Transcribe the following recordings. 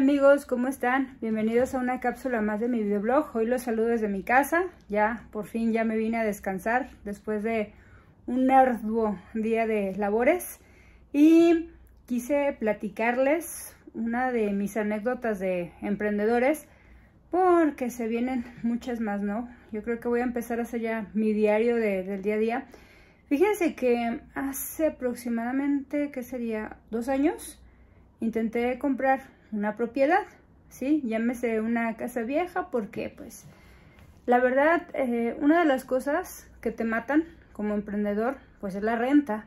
amigos, ¿cómo están? Bienvenidos a una cápsula más de mi videoblog. Hoy los saludos de mi casa. Ya, por fin, ya me vine a descansar después de un arduo día de labores. Y quise platicarles una de mis anécdotas de emprendedores porque se vienen muchas más, ¿no? Yo creo que voy a empezar a hacer ya mi diario del día a día. Fíjense que hace aproximadamente, ¿qué sería? ¿Dos años? Intenté comprar una propiedad, ¿sí? Llámese una casa vieja porque, pues, la verdad, eh, una de las cosas que te matan como emprendedor, pues es la renta.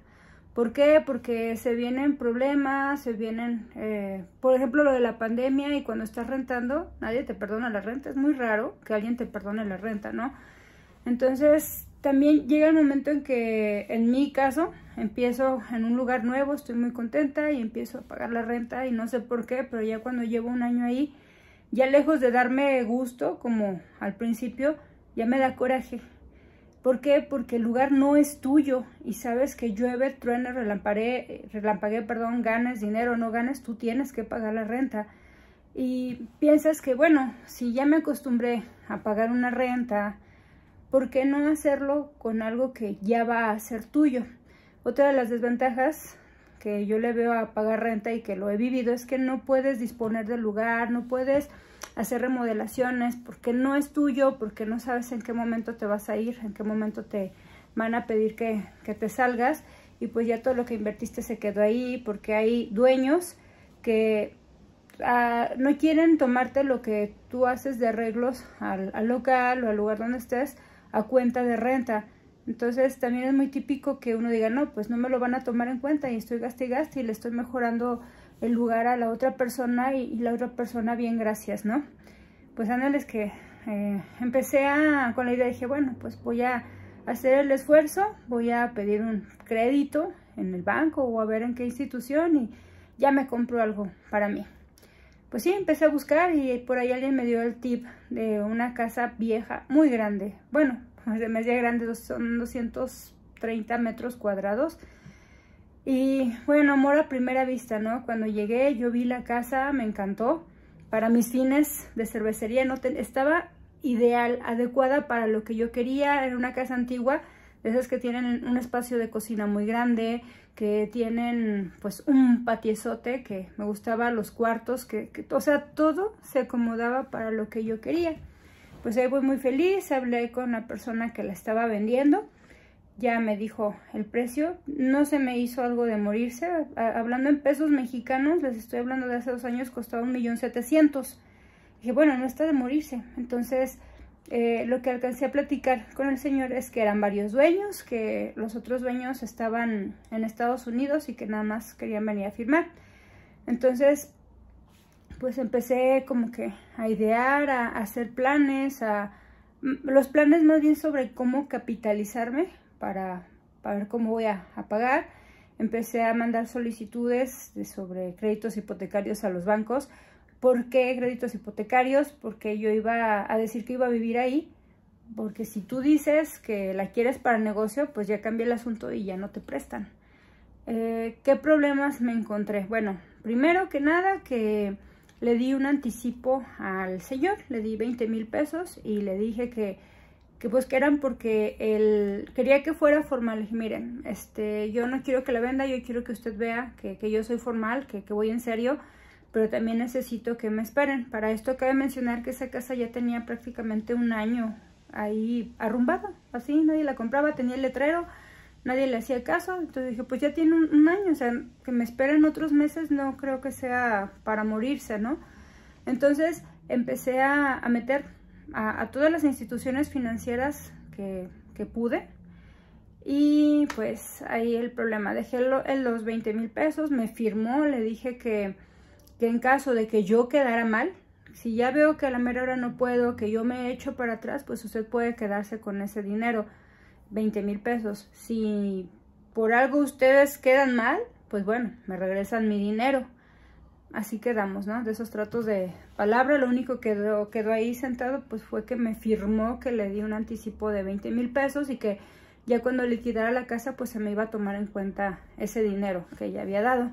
¿Por qué? Porque se vienen problemas, se vienen, eh, por ejemplo, lo de la pandemia y cuando estás rentando, nadie te perdona la renta. Es muy raro que alguien te perdone la renta, ¿no? Entonces, también llega el momento en que, en mi caso, empiezo en un lugar nuevo, estoy muy contenta y empiezo a pagar la renta y no sé por qué, pero ya cuando llevo un año ahí, ya lejos de darme gusto, como al principio, ya me da coraje. ¿Por qué? Porque el lugar no es tuyo y sabes que llueve, truena, relampagué, perdón, ganas dinero, no ganas, tú tienes que pagar la renta. Y piensas que, bueno, si ya me acostumbré a pagar una renta, ¿por qué no hacerlo con algo que ya va a ser tuyo? Otra de las desventajas que yo le veo a pagar renta y que lo he vivido es que no puedes disponer del lugar, no puedes hacer remodelaciones porque no es tuyo, porque no sabes en qué momento te vas a ir, en qué momento te van a pedir que, que te salgas y pues ya todo lo que invertiste se quedó ahí porque hay dueños que ah, no quieren tomarte lo que tú haces de arreglos al, al local o al lugar donde estés a cuenta de renta. Entonces también es muy típico que uno diga, no, pues no me lo van a tomar en cuenta y estoy gasta y gasta y le estoy mejorando el lugar a la otra persona y, la otra persona bien, gracias, ¿no? Pues ándales que eh, empecé a, con la idea, dije, bueno, pues voy a hacer el esfuerzo, voy a pedir un crédito en el banco o a ver en qué institución y ya me compro algo para mí pues sí, empecé a buscar y por ahí alguien me dio el tip de una casa vieja, muy grande. Bueno, de media grande, son 230 metros cuadrados. Y bueno, amor a primera vista, ¿no? Cuando llegué yo vi la casa, me encantó. Para mis fines de cervecería no estaba ideal, adecuada para lo que yo quería. Era una casa antigua, esas que tienen un espacio de cocina muy grande, que tienen pues un patiezote que me gustaba, los cuartos, que, o sea, todo se acomodaba para lo que yo quería. Pues ahí voy muy feliz, hablé con la persona que la estaba vendiendo, ya me dijo el precio, no se me hizo algo de morirse, hablando en pesos mexicanos, les estoy hablando de hace dos años, costaba un millón setecientos. Dije, bueno, no está de morirse, entonces eh, lo que alcancé a platicar con el señor es que eran varios dueños, que los otros dueños estaban en Estados Unidos y que nada más querían venir a firmar. Entonces, pues empecé como que a idear, a, hacer planes, a los planes más bien sobre cómo capitalizarme para, ver cómo voy a, pagar. Empecé a mandar solicitudes sobre créditos hipotecarios a los bancos ¿Por qué créditos hipotecarios? Porque yo iba a decir que iba a vivir ahí. Porque si tú dices que la quieres para negocio, pues ya cambia el asunto y ya no te prestan. Eh, ¿Qué problemas me encontré? Bueno, primero que nada que le di un anticipo al señor, le di 20 mil pesos y le dije que, que pues que eran porque él quería que fuera formal. Le miren, este, yo no quiero que la venda, yo quiero que usted vea que, yo soy formal, que, que voy en serio pero también necesito que me esperen. Para esto cabe mencionar que esa casa ya tenía prácticamente un año ahí arrumbada, así, nadie la compraba, tenía el letrero, nadie le hacía caso, entonces dije, pues ya tiene un, año, o sea, que me esperen otros meses no creo que sea para morirse, ¿no? Entonces empecé a, meter a, todas las instituciones financieras que, pude, y pues ahí el problema, dejé en los 20 mil pesos, me firmó, le dije que que en caso de que yo quedara mal, si ya veo que a la mera hora no puedo, que yo me echo para atrás, pues usted puede quedarse con ese dinero, 20 mil pesos. Si por algo ustedes quedan mal, pues bueno, me regresan mi dinero. Así quedamos, ¿no? De esos tratos de palabra, lo único que quedó, ahí sentado, pues fue que me firmó que le di un anticipo de 20 mil pesos y que ya cuando liquidara la casa, pues se me iba a tomar en cuenta ese dinero que ya había dado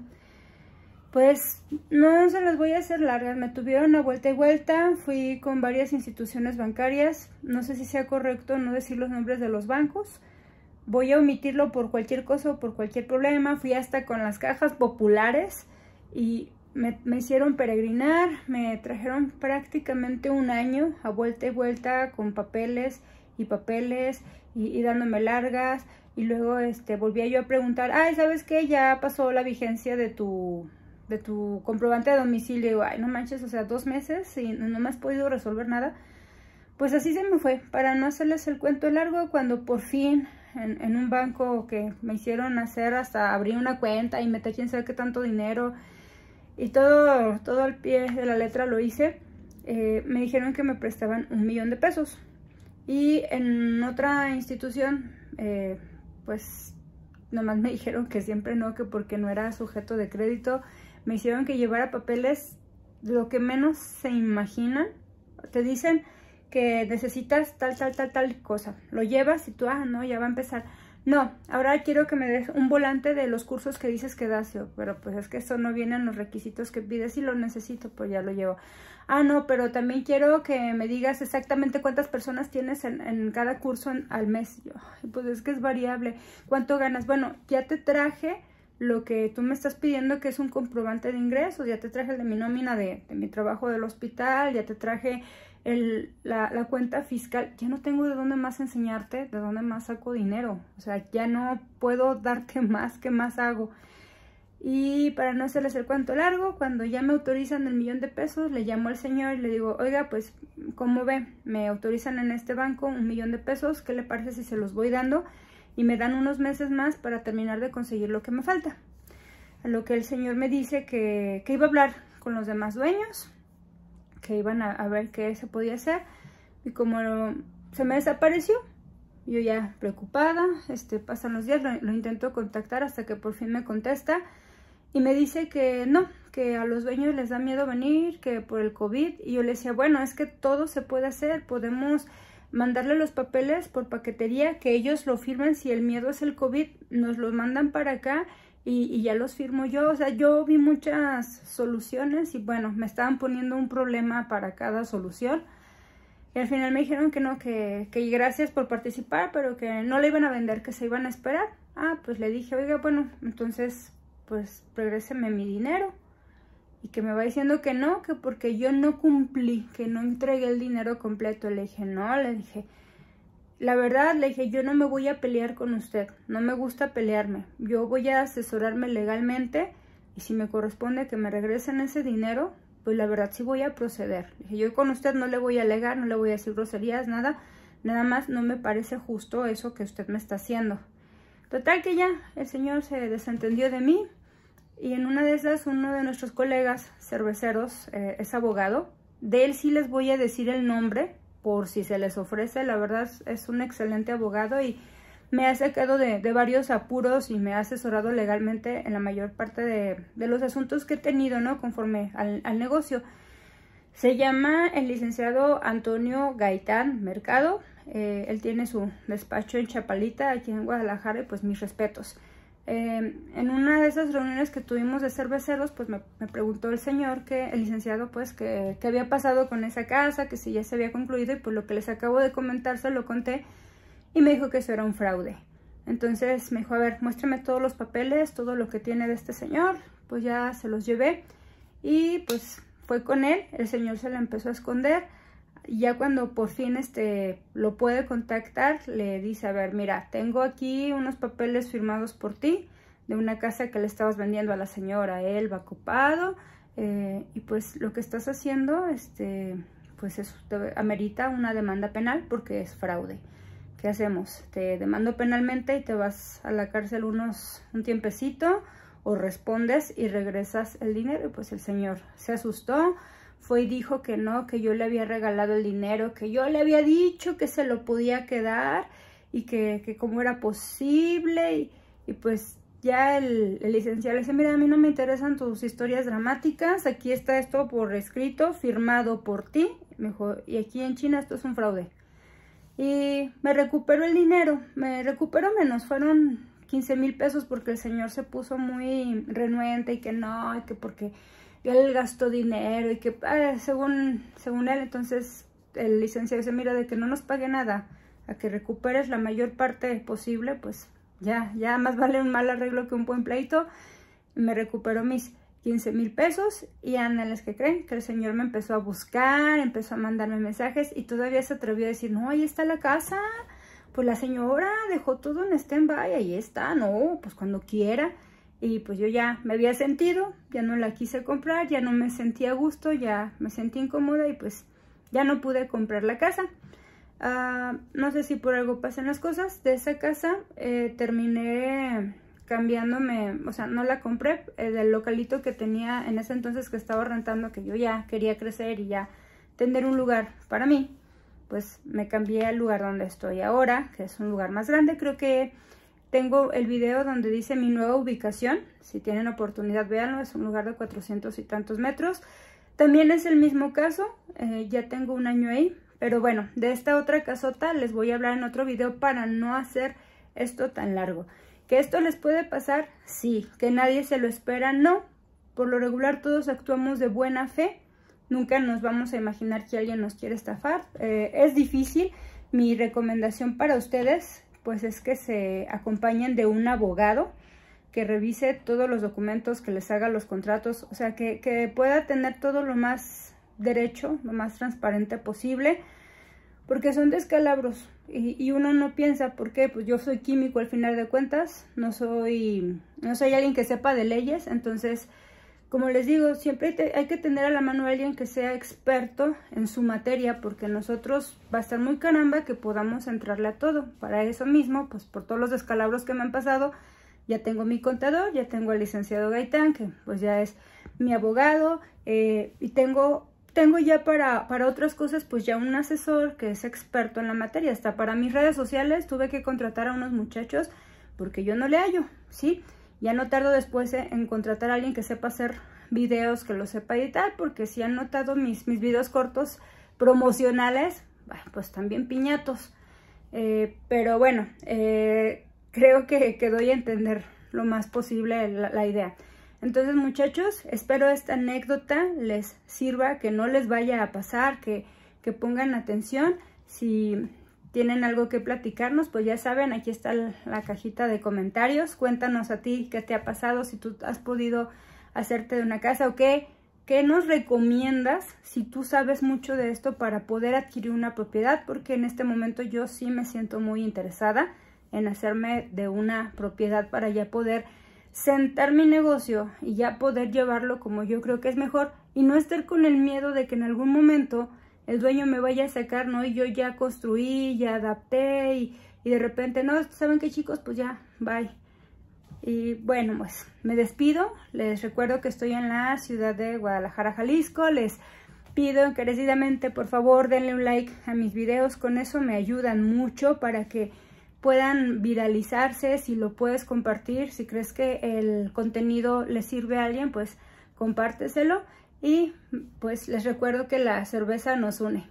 pues no se las voy a hacer largas, me tuvieron a vuelta y vuelta, fui con varias instituciones bancarias, no sé si sea correcto no decir los nombres de los bancos, voy a omitirlo por cualquier cosa o por cualquier problema, fui hasta con las cajas populares y me, hicieron peregrinar, me trajeron prácticamente un año a vuelta y vuelta con papeles y papeles y, dándome largas y luego este volvía yo a preguntar, ay, ¿sabes qué? Ya pasó la vigencia de tu de tu comprobante de domicilio, digo, ay, no manches, o sea, dos meses y no me has podido resolver nada. Pues así se me fue, para no hacerles el cuento largo, cuando por fin en, un banco que me hicieron hacer hasta abrir una cuenta y meter quién sabe qué tanto dinero y todo, todo al pie de la letra lo hice, eh, me dijeron que me prestaban un millón de pesos. Y en otra institución, eh, pues nomás me dijeron que siempre no, que porque no era sujeto de crédito me hicieron que llevara papeles lo que menos se imaginan. Te dicen que necesitas tal, tal, tal, tal cosa. Lo llevas y tú, ah, no, ya va a empezar. No, ahora quiero que me des un volante de los cursos que dices que das pero pues es que eso no viene en los requisitos que pides y lo necesito, pues ya lo llevo. Ah, no, pero también quiero que me digas exactamente cuántas personas tienes en, en cada curso al mes. Yo, pues es que es variable. ¿Cuánto ganas? Bueno, ya te traje lo que tú me estás pidiendo que es un comprobante de ingresos. Ya te traje el de mi nómina de, mi trabajo del hospital, ya te traje la, la, cuenta fiscal. Ya no tengo de dónde más enseñarte, de dónde más saco dinero. O sea, ya no puedo darte más que más hago. Y para no hacerles el cuento largo, cuando ya me autorizan el millón de pesos, le llamo al señor y le digo, oiga, pues, ¿cómo ve? Me autorizan en este banco un millón de pesos, ¿qué le parece si se los voy dando? y me dan unos meses más para terminar de conseguir lo que me falta. A lo que el señor me dice que, iba a hablar con los demás dueños, que iban a, ver qué se podía hacer y como se me desapareció, yo ya preocupada, este, pasan los días, lo, lo, intento contactar hasta que por fin me contesta y me dice que no, que a los dueños les da miedo venir, que por el COVID. Y yo le decía, bueno, es que todo se puede hacer, podemos mandarle los papeles por paquetería, que ellos lo firmen, si el miedo es el COVID, nos los mandan para acá y, ya los firmo yo. O sea, yo vi muchas soluciones y bueno, me estaban poniendo un problema para cada solución. Y al final me dijeron que no, que, que gracias por participar, pero que no le iban a vender, que se iban a esperar. Ah, pues le dije, oiga, bueno, entonces, pues regréseme mi dinero y que me va diciendo que no, que porque yo no cumplí, que no entregué el dinero completo. Le dije, no, le dije, la verdad, le dije, yo no me voy a pelear con usted, no me gusta pelearme, yo voy a asesorarme legalmente y si me corresponde que me regresen ese dinero, pues la verdad sí voy a proceder. Le dije, yo con usted no le voy a alegar, no le voy a decir groserías, nada, nada más no me parece justo eso que usted me está haciendo. Total que ya el señor se desentendió de mí, y en una de esas, uno de nuestros colegas cerveceros eh, es abogado. De él sí les voy a decir el nombre por si se les ofrece. La verdad es un excelente abogado y me ha sacado de, de varios apuros y me ha asesorado legalmente en la mayor parte de, los asuntos que he tenido, ¿no? Conforme al, negocio. Se llama el licenciado Antonio Gaitán Mercado. Eh, él tiene su despacho en Chapalita, aquí en Guadalajara, y pues mis respetos. Em, en una de esas reuniones que tuvimos de cerveceros, pues me, preguntó el señor, que el licenciado, pues, que, que, había pasado con esa casa, que si ya se había concluido, y pues lo que les acabo de comentar se lo conté, y me dijo que eso era un fraude. Entonces me dijo, a ver, muéstrame todos los papeles, todo lo que tiene de este señor, pues ya se los llevé, y pues fue con él, el señor se la empezó a esconder, ya cuando por fin este, lo puede contactar, le dice, a ver, mira, tengo aquí unos papeles firmados por ti de una casa que le estabas vendiendo a la señora, él va copado, eh, y pues lo que estás haciendo, este, pues eso amerita una demanda penal porque es fraude. ¿Qué hacemos? Te demando penalmente y te vas a la cárcel unos, un tiempecito, o respondes y regresas el dinero, y pues el señor se asustó, fue y dijo que no, que yo le había regalado el dinero, que yo le había dicho que se lo podía quedar y que, que cómo era posible y, pues ya el, licenciado le dice, mira, a mí no me interesan tus historias dramáticas, aquí está esto por escrito, firmado por ti, mejor, y aquí en China esto es un fraude. Y me recuperó el dinero, me recuperó menos, fueron 15 mil pesos porque el señor se puso muy renuente y que no, y que porque él gastó dinero y que eh, según, según él, entonces el licenciado dice, mira, de que no nos pague nada, a que recuperes la mayor parte posible, pues ya, ya más vale un mal arreglo que un buen pleito. Me recuperó mis 15 mil pesos y las que creen que el señor me empezó a buscar, empezó a mandarme mensajes y todavía se atrevió a decir, no, ahí está la casa, pues la señora dejó todo en stand-by, ahí está, no, pues cuando quiera. Y pues yo ya me había sentido, ya no la quise comprar, ya no me sentía a gusto, ya me sentí incómoda y pues ya no pude comprar la casa. Ah, no sé si por algo pasan las cosas. De esa casa eh, terminé cambiándome, o sea, no la compré eh, del localito que tenía en ese entonces que estaba rentando, que yo ya quería crecer y ya tener un lugar para mí. Pues me cambié al lugar donde estoy ahora, que es un lugar más grande. Creo que tengo el video donde dice mi nueva ubicación. Si tienen oportunidad, véanlo. Es un lugar de 400 y tantos metros. También es el mismo caso. Eh, ya tengo un año ahí. Pero bueno, de esta otra casota les voy a hablar en otro video para no hacer esto tan largo. ¿Que esto les puede pasar? Sí. ¿Que nadie se lo espera? No. Por lo regular todos actuamos de buena fe. Nunca nos vamos a imaginar que alguien nos quiere estafar. Eh, es difícil. Mi recomendación para ustedes pues es que se acompañen de un abogado que revise todos los documentos, que les haga los contratos, o sea, que, que pueda tener todo lo más derecho, lo más transparente posible, porque son descalabros y, y, uno no piensa, ¿por qué? Pues yo soy químico al final de cuentas, no soy, no soy alguien que sepa de leyes, entonces como les digo, siempre hay que tener a la mano a alguien que sea experto en su materia, porque nosotros va a estar muy caramba que podamos entrarle a todo. Para eso mismo, pues por todos los descalabros que me han pasado, ya tengo mi contador, ya tengo al licenciado Gaitán, que pues ya es mi abogado, eh, y tengo tengo ya para, para, otras cosas, pues ya un asesor que es experto en la materia. Hasta para mis redes sociales tuve que contratar a unos muchachos porque yo no le hallo, ¿sí? Ya no tardo después en contratar a alguien que sepa hacer videos, que lo sepa editar, porque si han notado mis, mis videos cortos promocionales, pues también piñatos. Eh, pero bueno, eh, creo que, doy a entender lo más posible la, idea. Entonces muchachos, espero esta anécdota les sirva, que no les vaya a pasar, que, que pongan atención. Si tienen algo que platicarnos, pues ya saben, aquí está la cajita de comentarios. Cuéntanos a ti qué te ha pasado, si tú has podido hacerte de una casa o qué, qué nos recomiendas si tú sabes mucho de esto para poder adquirir una propiedad, porque en este momento yo sí me siento muy interesada en hacerme de una propiedad para ya poder sentar mi negocio y ya poder llevarlo como yo creo que es mejor y no estar con el miedo de que en algún momento el dueño me vaya a sacar, ¿no? Y yo ya construí, ya adapté y, de repente, no, ¿saben qué chicos? Pues ya, bye. Y bueno, pues me despido. Les recuerdo que estoy en la ciudad de Guadalajara, Jalisco. Les pido encarecidamente, por favor, denle un like a mis videos. Con eso me ayudan mucho para que puedan viralizarse. Si lo puedes compartir, si crees que el contenido le sirve a alguien, pues compárteselo. Y pues les recuerdo que la cerveza nos une.